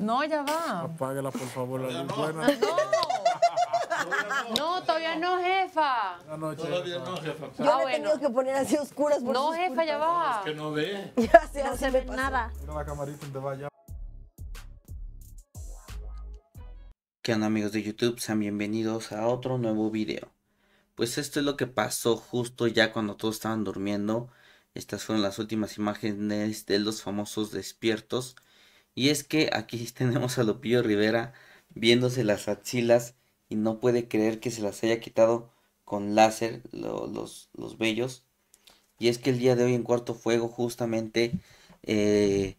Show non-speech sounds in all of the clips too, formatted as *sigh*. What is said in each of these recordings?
No, ya va. Apáguela, por favor, la luz. Buena. No. No, todavía no, jefa. No, Todavía no, jefa. Ah, Yo he tenido que poner así oscuras por No, jefa, ya va. Que no ve. *laughs* Ya se ve nada. Mira la camarita donde va ya. ¿Qué onda amigos de YouTube? Sean bienvenidos a otro nuevo video. Pues esto es lo que pasó justo ya cuando todos estaban durmiendo. Estas fueron las últimas imágenes de los famosos despiertos y es que aquí *laughs* tenemos a Lopillo Rivera viéndose las axilas y no puede creer que se las haya quitado con láser los, los vellos. Y es que el día de hoy en Cuarto Fuego justamente eh,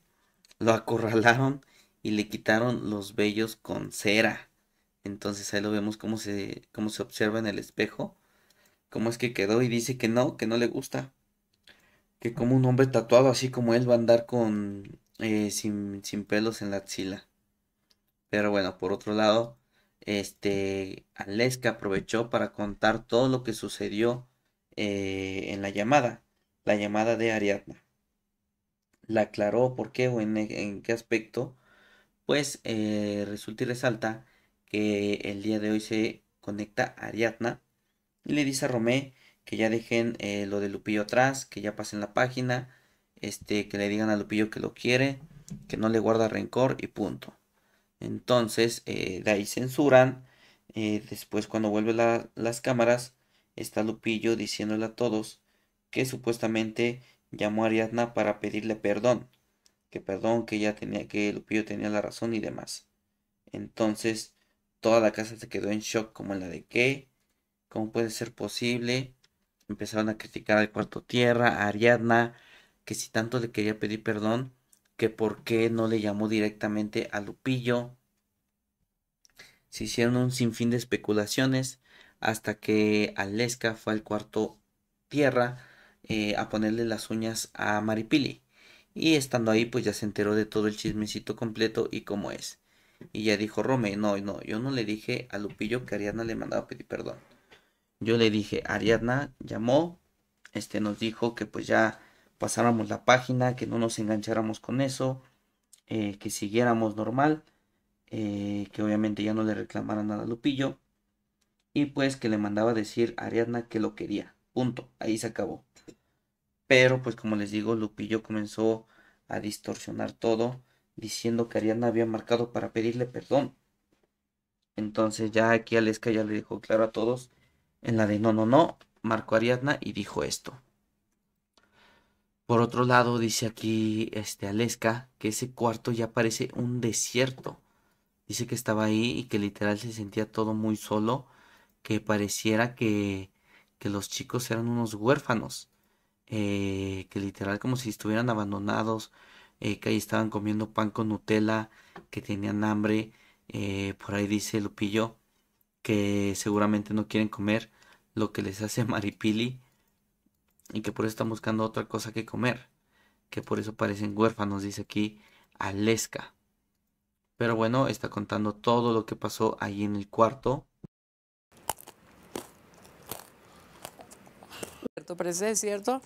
lo acorralaron y le quitaron los vellos con cera. Entonces ahí lo vemos como se, cómo se observa en el espejo. Cómo es que quedó y dice que no, que no le gusta. Que como un hombre tatuado así como él va a andar con eh, sin, pelos en la axila. Pero bueno, por otro lado, este Aleska aprovechó para contar todo lo que sucedió eh, en la llamada, la llamada de Ariadna. La aclaró por qué o en, qué aspecto. Pues eh, resulta y resalta que el día de hoy se conecta Ariadna y le dice a Romé que ya dejen lo de Lupillo atrás, que ya pasen la página, este, que le digan a Lupillo que lo quiere, que no le guarda rencor y punto. Entonces, eh, de ahí censuran. Eh, después, cuando vuelven las cámaras, está Lupillo diciéndole a todos que supuestamente llamó a Ariadna para pedirle perdón. Que perdón, que ya tenía, que Lupillo tenía la razón y demás. Entonces, toda la casa se quedó en shock, como en la de que. cómo puede ser posible. Empezaron a criticar al cuarto tierra, a Ariadna, que si tanto le quería pedir perdón, que por qué no le llamó directamente a Lupillo. Se hicieron un sinfín de especulaciones hasta que Aleska fue al cuarto tierra eh, a ponerle las uñas a Maripili. Y estando ahí, pues ya se enteró de todo el chismecito completo y cómo es. Y ya dijo Rome, no, no, yo no le dije a Lupillo que Ariadna le mandaba pedir perdón. Yo le dije, Ariadna llamó, este nos dijo que pues ya pasáramos la página, que no nos engancháramos con eso, eh, que siguiéramos normal, eh, que obviamente ya no le reclamara nada a Lupillo, y pues que le mandaba decir a Ariadna que lo quería. Punto, ahí se acabó. Pero pues como les digo, Lupillo comenzó a distorsionar todo, diciendo que Ariadna había marcado para pedirle perdón. Entonces ya aquí Aleska ya le dijo claro a todos en la de no, no, no, marcó Ariadna y dijo esto. Por otro lado, dice aquí este, Aleska que ese cuarto ya parece un desierto. Dice que estaba ahí y que literal se sentía todo muy solo, que pareciera que, los chicos eran unos huérfanos, eh, que literal como si estuvieran abandonados, eh, que ahí estaban comiendo pan con Nutella, que tenían hambre. Eh, por ahí dice Lupillo que seguramente no quieren comer lo que les hace *laughs* Maripili y que por eso están buscando otra cosa que comer, que por eso parecen huérfanos, dice aquí Aleska. Pero bueno, está contando todo lo que pasó allí en el cuarto. Cierto, parece cierto.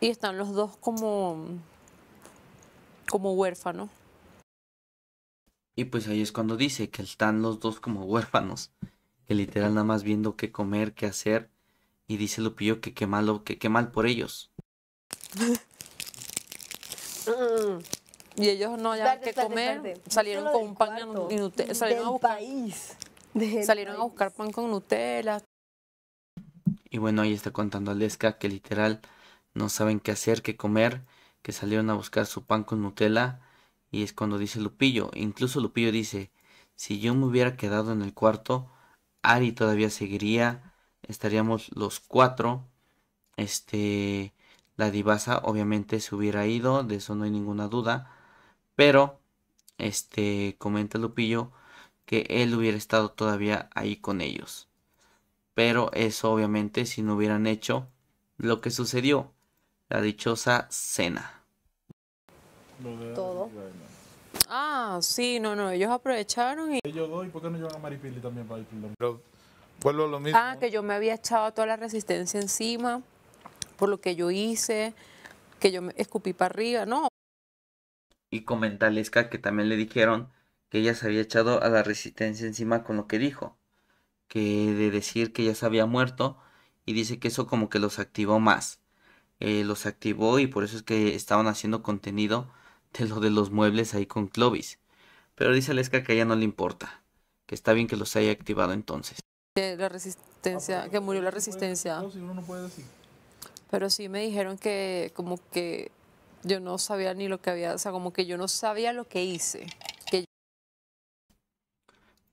Y están los dos como, como huérfanos. Y pues ahí es cuando dice que están los dos como huérfanos, que literal nada más viendo qué comer, qué hacer y dice Lupillo que qué malo, que qué mal por ellos. Mm. y ellos no ya que comer, salieron con pan y Nutella, salieron a buscar, país. salieron a buscar pan con Nutella. Y bueno, ahí está contando Aleska que literal no saben qué hacer, qué comer, que salieron a buscar su pan con Nutella. Y es cuando dice Lupillo, incluso Lupillo dice, si yo me hubiera quedado en el cuarto, Ari todavía seguiría estaríamos los cuatro. Este, la divasa obviamente se hubiera ido, de eso no hay ninguna duda. Pero, este, comenta Lupillo que él hubiera estado todavía ahí con ellos. Pero eso obviamente si no hubieran hecho lo que sucedió, la dichosa cena. Todo. Ah, sí, no, no, ellos aprovecharon y... por qué no a también para lo mismo. Ah, que yo me había echado toda la resistencia encima por lo que yo hice, que yo me escupí para arriba, no. Y lesca que también le dijeron que ella se había echado a la resistencia encima con lo que dijo, que de decir que ya se había muerto y dice que eso como que los activó más. Eh, los activó y por eso es que estaban haciendo contenido de lo de los muebles ahí con Clovis. Pero dice Lesca que a ella no le importa, que está bien que los haya activado entonces la resistencia, ah, que murió la resistencia. Pero sí me dijeron que como que yo no sabía ni lo que había, o sea, como que yo no sabía lo que hice. Que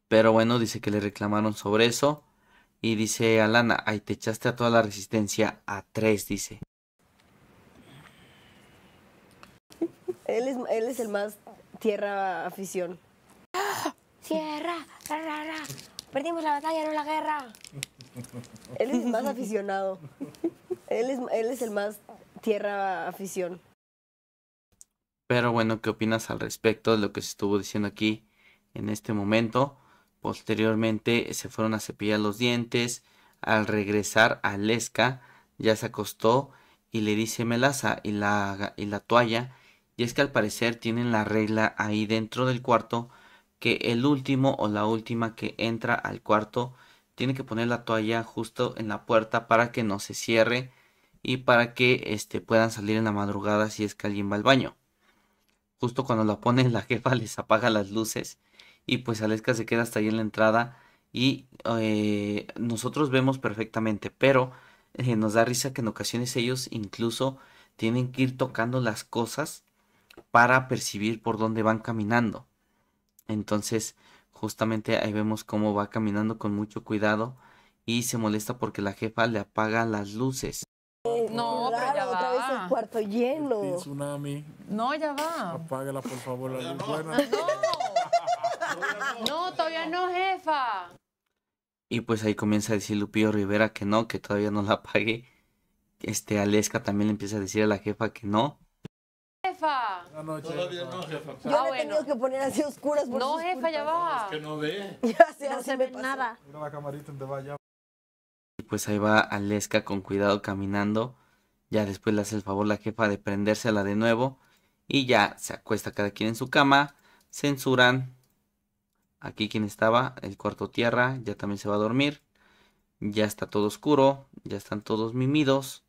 Pero bueno, dice que le reclamaron sobre eso. Y dice Alana, ahí te echaste a toda la resistencia a tres, dice. él, es, él es el más tierra afición. *gasps* ¡Tierra! Perdimos la batalla, no la guerra. él es más aficionado. él, es, él es el más tierra afición. Pero bueno, ¿qué opinas al respecto de lo que se estuvo diciendo aquí en este momento? Posteriormente se fueron a cepillar los dientes. Al regresar a Lesca, ya se acostó y le dice melaza y la, y la toalla. Y es que al parecer tienen la regla ahí dentro del cuarto que el último o la última que entra al cuarto tiene que poner la toalla justo en la puerta para que no se cierre y para que este, puedan salir en la madrugada si es que alguien va al baño. Justo cuando la ponen la jefa les apaga las luces y pues Aleska se queda hasta ahí en la entrada y eh, nosotros vemos perfectamente, pero eh, nos da risa que en ocasiones ellos incluso tienen que ir tocando las cosas para percibir por dónde van caminando. Entonces, justamente ahí vemos cómo va caminando con mucho cuidado y se molesta porque la jefa le apaga las luces. Oh, no, pero ya otra vez el cuarto lleno. tsunami. No, ya va. Apágala, por favor, la luz. No. No. todavía no, jefa. Y pues ahí comienza a decir Lupillo Rivera que no, que todavía no la apague. Este, Aleska también le empieza a decir a la jefa que no jefa. Todavía no, jefa. Yo le que poner así oscuras. no, jefa, ya va. Es que no ve. *laughs* Ya se, ve nada. va ya. Y pues ahí va Aleska con cuidado caminando. Ya después le hace el favor la jefa de prendérsela de nuevo. Y ya se acuesta cada quien en su cama. Censuran. Aquí quien estaba, el cuarto tierra, ya también se va a dormir. Ya está todo oscuro, ya están todos mimidos.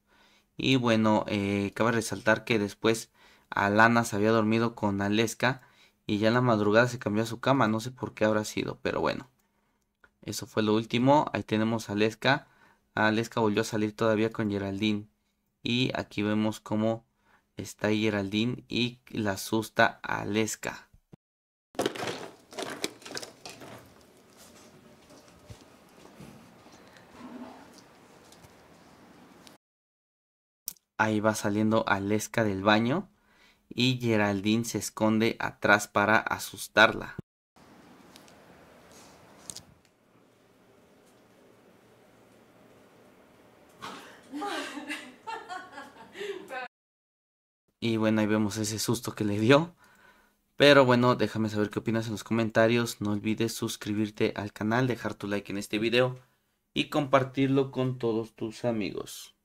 Y bueno, eh, cabe resaltar que después Alana se había dormido con Aleska y ya en la madrugada se cambió a su cama, no sé por qué habrá sido, pero bueno. Eso fue lo último, ahí tenemos a Aleska. Aleska volvió a salir todavía con Geraldine y aquí vemos cómo está Geraldine y la asusta a Aleska. Ahí va saliendo Aleska del baño y Geraldine se esconde atrás para asustarla. Y bueno, ahí vemos ese susto que le dio. Pero bueno, déjame saber qué opinas en los comentarios. No olvides suscribirte al canal, dejar tu like en este video y compartirlo con todos tus amigos.